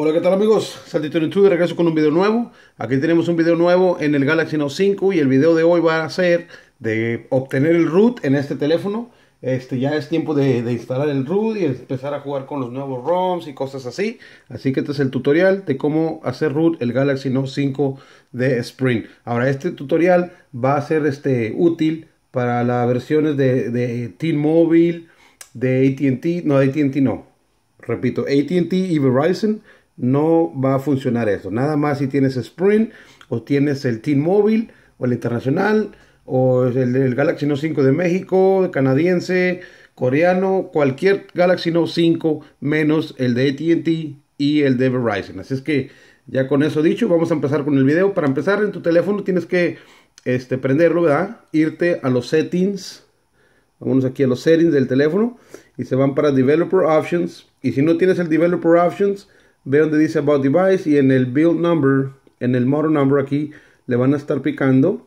Hola, ¿qué tal amigos? Santito en y regreso con un video nuevo. Aquí tenemos un video nuevo en el Galaxy Note 5 y el video de hoy va a ser de obtener el root en este teléfono. Este, ya es tiempo de, instalar el root y empezar a jugar con los nuevos ROMs y cosas así. Así que este es el tutorial de cómo hacer root el Galaxy Note 5 de Spring. Ahora, este tutorial va a ser este, útil para las versiones de, de T-Mobile, de AT&T, no, de AT&T no. Repito, AT&T y Verizon no va a funcionar eso. Nada más si tienes Sprint o tienes el Team mobile o el Internacional o el, Galaxy Note 5 de México, canadiense, coreano, cualquier Galaxy Note 5 menos el de AT&T y el de Verizon. Así es que ya con eso dicho, vamos a empezar con el video. Para empezar en tu teléfono tienes que este, prenderlo, ¿verdad? Irte a los settings. Vámonos aquí a los settings del teléfono y se van para Developer Options. Y si no tienes el Developer Options, ve donde dice About Device y en el Build Number, en el Model Number aquí, le van a estar picando.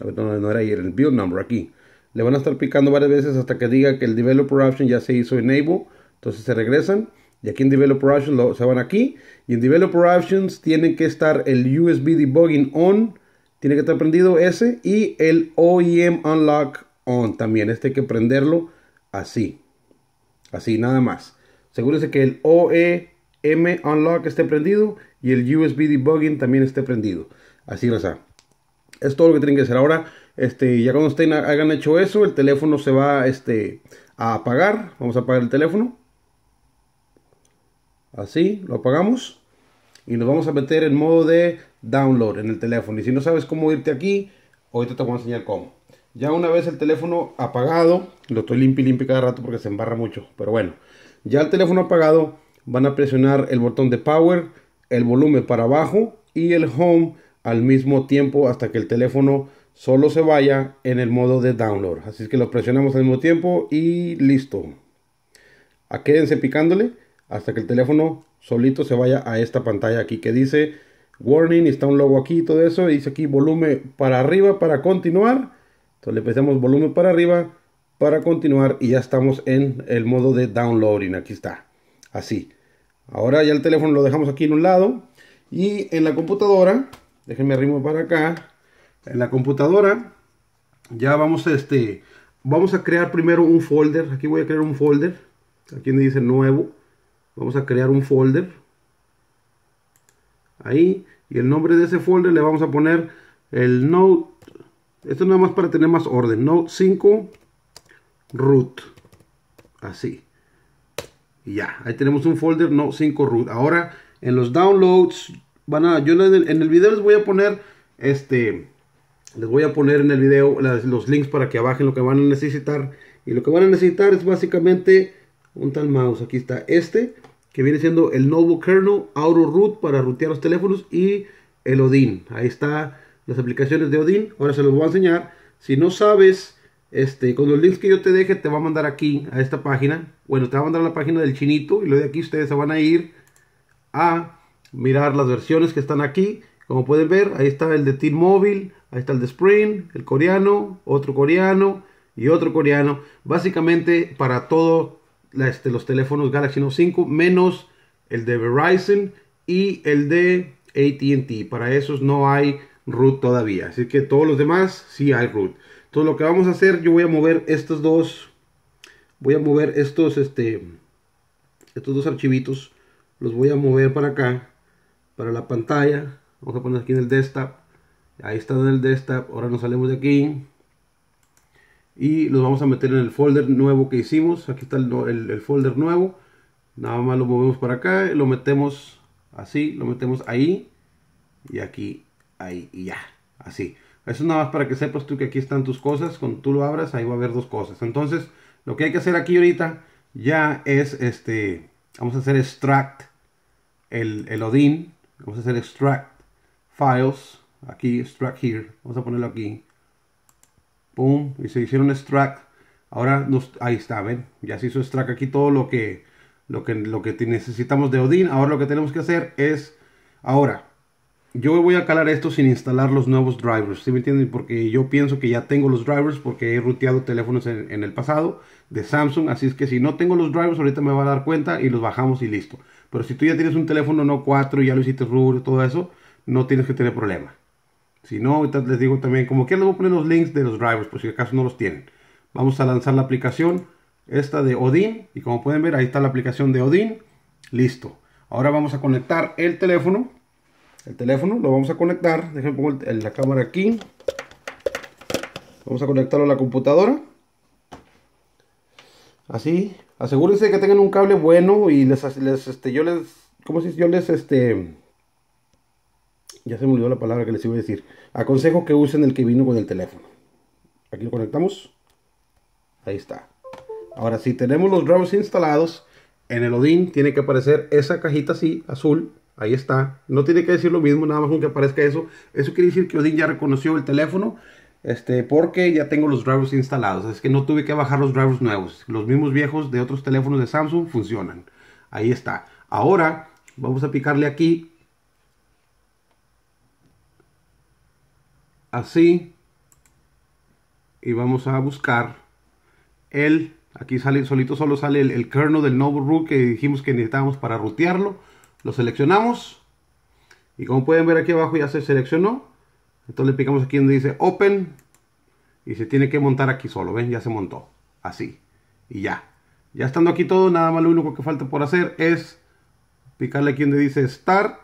A ver, no, no era ahí, era el Build Number aquí. Le van a estar picando varias veces hasta que diga que el Developer Option ya se hizo Enable. Entonces se regresan. Y aquí en Developer Options se van aquí. Y en Developer Options tiene que estar el USB Debugging On. Tiene que estar prendido ese. Y el OEM Unlock On también. Este hay que prenderlo así. Así, nada más. Asegúrese que el OE M Unlock esté prendido y el USB Debugging también esté prendido. Así raza. Es todo lo que tienen que hacer. Ahora, este, ya cuando estén, hayan hecho eso, el teléfono se va este, a apagar. Vamos a apagar el teléfono. Así, lo apagamos. Y nos vamos a meter en modo de download en el teléfono. Y si no sabes cómo irte aquí, ahorita te voy a enseñar cómo. Ya una vez el teléfono apagado, lo estoy y limpio cada rato porque se embarra mucho, pero bueno, ya el teléfono apagado, van a presionar el botón de power, el volumen para abajo y el home al mismo tiempo hasta que el teléfono solo se vaya en el modo de download. Así que lo presionamos al mismo tiempo y listo. A ah, quédense picándole hasta que el teléfono solito se vaya a esta pantalla aquí que dice warning, está un logo aquí y todo eso, dice aquí volumen para arriba para continuar. Entonces le presionamos volumen para arriba para continuar y ya estamos en el modo de downloading, aquí está. Así. Ahora ya el teléfono lo dejamos aquí en un lado. Y en la computadora, déjenme arrimo para acá. En la computadora ya vamos a este, vamos a crear primero un folder. Aquí voy a crear un folder. Aquí me dice nuevo. Vamos a crear un folder. Ahí. Y el nombre de ese folder le vamos a poner el node. Esto nada más para tener más orden. Node 5 root. Así. Y ya, ahí tenemos un folder, no 5 root. Ahora, en los downloads, van a, yo en el, video les voy a poner, este, les voy a poner en el video los links para que bajen lo que van a necesitar. Y lo que van a necesitar es básicamente un tal mouse. Aquí está este, que viene siendo el Novo Kernel, Auto Root para rutear los teléfonos y el Odin. Ahí está las aplicaciones de Odin. Ahora se los voy a enseñar. Si no sabes este, con los links que yo te deje, te va a mandar aquí a esta página. Bueno, te va a mandar a la página del chinito y lo de aquí ustedes se van a ir a mirar las versiones que están aquí. Como pueden ver, ahí está el de t Mobile, ahí está el de Spring, el coreano, otro coreano y otro coreano. Básicamente para todos este, los teléfonos Galaxy Note 5, menos el de Verizon y el de ATT. Para esos no hay root todavía. Así que todos los demás sí hay root. Entonces lo que vamos a hacer, yo voy a mover estos dos, voy a mover estos, este, estos dos archivitos, los voy a mover para acá, para la pantalla, vamos a poner aquí en el desktop, ahí está en el desktop, ahora nos salimos de aquí, y los vamos a meter en el folder nuevo que hicimos, aquí está el, el folder nuevo, nada más lo movemos para acá, lo metemos así, lo metemos ahí, y aquí, ahí, y ya, así. Eso nada más para que sepas tú que aquí están tus cosas. Cuando tú lo abras, ahí va a haber dos cosas. Entonces, lo que hay que hacer aquí ahorita ya es este. Vamos a hacer extract el, el Odin. Vamos a hacer extract files. Aquí, extract here. Vamos a ponerlo aquí. Pum. Y se hicieron extract. Ahora nos, ahí está, ven. Ya se hizo extract aquí todo lo que, lo que, lo que necesitamos de Odin. Ahora lo que tenemos que hacer es. Ahora, yo voy a calar esto sin instalar los nuevos drivers, ¿sí me entienden? Porque yo pienso que ya tengo los drivers porque he ruteado teléfonos en, el pasado de Samsung, así es que si no tengo los drivers ahorita me va a dar cuenta y los bajamos y listo. Pero si tú ya tienes un teléfono no 4 ya lo hiciste rubro todo eso, no tienes que tener problema. Si no, ahorita les digo también, como que les voy a poner los links de los drivers por si acaso no los tienen. Vamos a lanzar la aplicación esta de Odin y como pueden ver ahí está la aplicación de Odin, listo. Ahora vamos a conectar el teléfono el teléfono, lo vamos a conectar, déjenme poner la cámara aquí, vamos a conectarlo a la computadora, así, asegúrense que tengan un cable bueno y les, les este, yo les, ¿cómo se dice? Yo les, este, ya se me olvidó la palabra que les iba a decir, aconsejo que usen el que vino con el teléfono, aquí lo conectamos, ahí está, ahora si tenemos los drivers instalados, en el Odin tiene que aparecer esa cajita así, azul, Ahí está. No tiene que decir lo mismo, nada más con que aparezca eso. Eso quiere decir que Odin ya reconoció el teléfono. Este, porque ya tengo los drivers instalados. Es que no tuve que bajar los drivers nuevos. Los mismos viejos de otros teléfonos de Samsung funcionan. Ahí está. Ahora vamos a picarle aquí. Así. Y vamos a buscar el... Aquí sale solito, solo sale el, kernel del root que dijimos que necesitábamos para rutearlo lo seleccionamos y como pueden ver aquí abajo ya se seleccionó entonces le picamos aquí donde dice open y se tiene que montar aquí solo ven ya se montó así y ya ya estando aquí todo nada más lo único que falta por hacer es picarle aquí donde dice start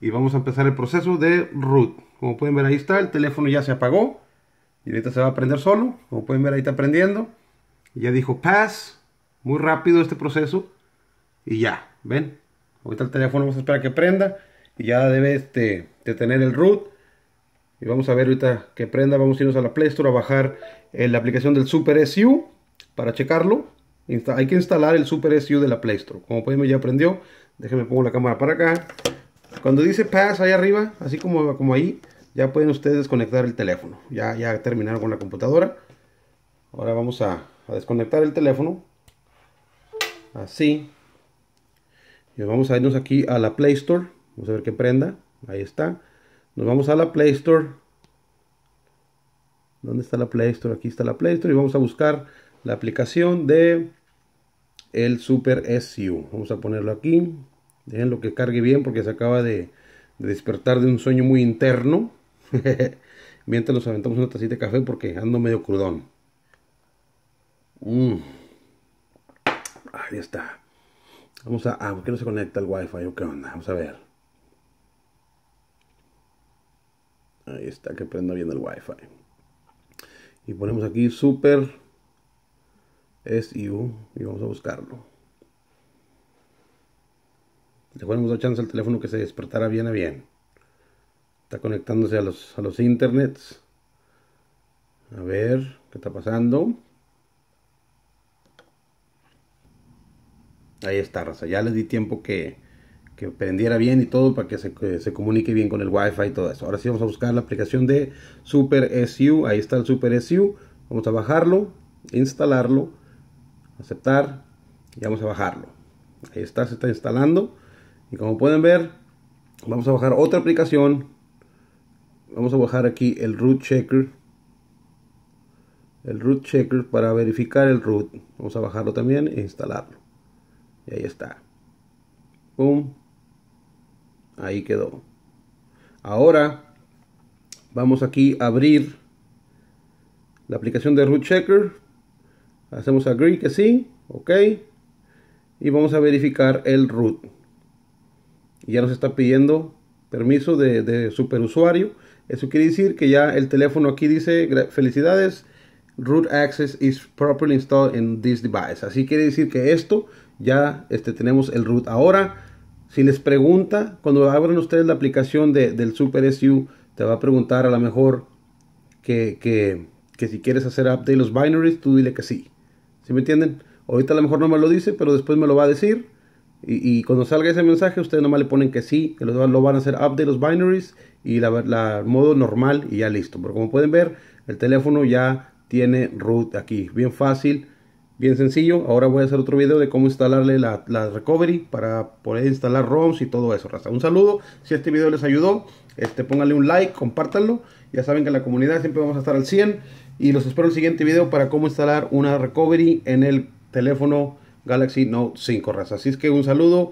y vamos a empezar el proceso de root como pueden ver ahí está el teléfono ya se apagó y ahorita se va a prender solo como pueden ver ahí está prendiendo ya dijo pass muy rápido este proceso y ya ven Ahorita el teléfono vamos a esperar que prenda. Y ya debe este, de tener el root. Y vamos a ver ahorita que prenda. Vamos a irnos a la Play Store a bajar eh, la aplicación del Super SU para checarlo. hay que instalar el Super SU de la Play Store. Como pueden ver ya prendió. Déjenme pongo la cámara para acá. Cuando dice Pass ahí arriba, así como, como ahí, ya pueden ustedes desconectar el teléfono. Ya, ya terminaron con la computadora. Ahora vamos a desconectar el teléfono. Así. Eh, vamos a irnos aquí a la Play Store. Vamos a ver qué prenda. Ahí está. Nos vamos a la Play Store. ¿Dónde está la Play Store? Aquí está la Play Store. Y vamos a buscar la aplicación de el Super SU. Vamos a ponerlo aquí. Déjenlo que cargue bien porque se acaba de, despertar de un sueño muy interno. Mientras nos aventamos una tacita de café porque ando medio crudón. Mm. Ahí está. Vamos a... Ah, ¿por qué no se conecta el Wi-Fi? ¿O qué onda? Vamos a ver. Ahí está, que prenda bien el Wi-Fi. Y ponemos aquí super SU y vamos a buscarlo. Le ponemos la chance al teléfono que se despertara bien a bien. Está conectándose a los, a los internets. A ver, ¿qué está pasando? Ahí está, Raza. Ya les di tiempo que, que prendiera bien y todo para que se, comunique bien con el Wi-Fi y todo eso. Ahora sí vamos a buscar la aplicación de Super Ahí está el Super Vamos a bajarlo, instalarlo, aceptar y vamos a bajarlo. Ahí está, se está instalando. Y como pueden ver, vamos a bajar otra aplicación. Vamos a bajar aquí el root checker. El root checker para verificar el root. Vamos a bajarlo también e instalarlo. Y ahí está. Pum. Ahí quedó. Ahora vamos aquí a abrir la aplicación de root checker. Hacemos agree que sí. Ok. Y vamos a verificar el root. ya nos está pidiendo permiso de, de superusuario. Eso quiere decir que ya el teléfono aquí dice felicidades. Root access is properly installed in this device. Así quiere decir que esto ya este, tenemos el root. Ahora, si les pregunta, cuando abren ustedes la aplicación del Super SU, te va a preguntar a lo mejor que, si quieres hacer update los binaries, tú dile que sí. si me entienden? Ahorita a lo mejor no me lo dice, pero después me lo va a decir. Y, cuando salga ese mensaje, ustedes nomás le ponen que sí, que lo, lo van a hacer update los binaries y la, la, modo normal y ya listo. Pero como pueden ver, el teléfono ya tiene root aquí. Bien fácil. Bien sencillo, ahora voy a hacer otro video de cómo instalarle la, recovery para poder instalar ROMs y todo eso, raza. Un saludo, si este video les ayudó, este, pónganle un like, compártanlo. Ya saben que en la comunidad siempre vamos a estar al 100 y los espero en el siguiente video para cómo instalar una recovery en el teléfono Galaxy Note 5, raza. Así es que un saludo,